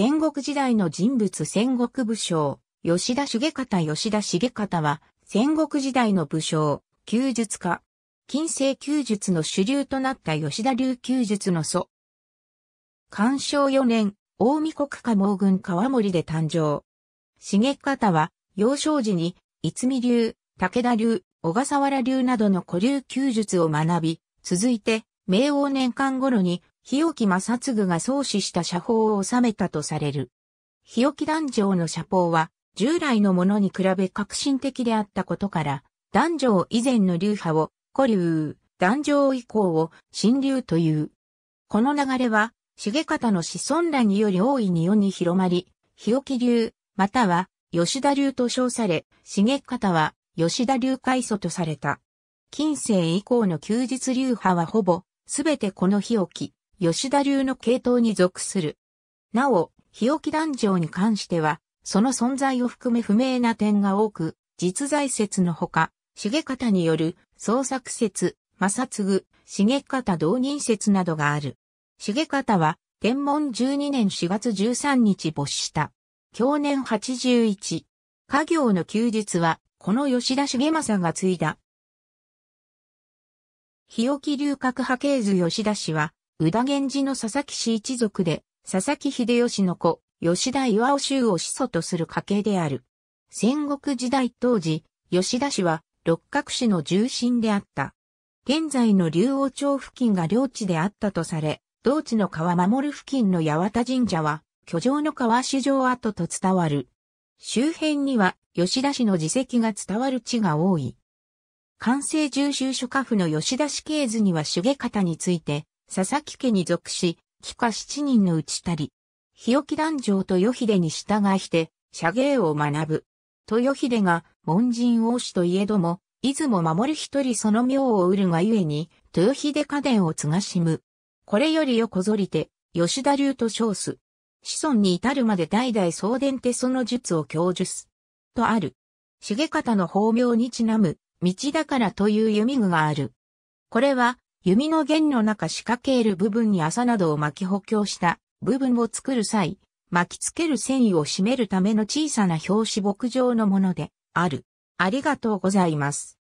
戦国時代の人物戦国武将、吉田重方吉田重方は、戦国時代の武将、弓術家。近世弓術の主流となった吉田流弓術の祖。干渉4年、大見国家盲軍川森で誕生。重方は、幼少時に、逸見流、武田流、小笠原流などの古流休術を学び、続いて、明王年間頃に、日置正嗣が創始した社法を収めたとされる。日置壇上の社法は、従来のものに比べ革新的であったことから、壇上以前の流派を、古流、壇上以降を、新流という。この流れは、重方の子孫らにより大いに世に広まり、日置流、または吉田流と称され、重方は吉田流開祖とされた。近世以降の休日流派はほぼ、すべてこの日置、吉田流の系統に属する。なお、日置壇上に関しては、その存在を含め不明な点が多く、実在説のほか、重方による創作説、正次、重方同人説などがある。重方は、天文12年4月13日没した。去年81。家業の休日は、この吉田重政が継いだ。日置流角派系図吉田氏は、宇田源氏の佐々木氏一族で、佐々木秀吉の子、吉田岩尾州を始祖とする家系である。戦国時代当時、吉田氏は六角氏の重臣であった。現在の竜王町付近が領地であったとされ、同地の川守付近の八幡神社は、居城の川市場跡と伝わる。周辺には吉田氏の自石が伝わる地が多い。関西重修諸家府の吉田氏系図には重方について、佐々木家に属し、帰化七人のうちたり、日置壇上と与秀に従いして、社芸を学ぶ。豊秀が門人王子といえども、出雲守一人その名を売るがゆえに、豊秀家伝を継がしむ。これよりよこぞりて、吉田流と称す。子孫に至るまで代々送伝手その術を教す。とある。重方の法名にちなむ、道だからという弓具がある。これは、弓の弦の中仕掛ける部分に麻などを巻き補強した部分を作る際、巻きつける繊維を締めるための小さな表紙牧場のものである。ありがとうございます。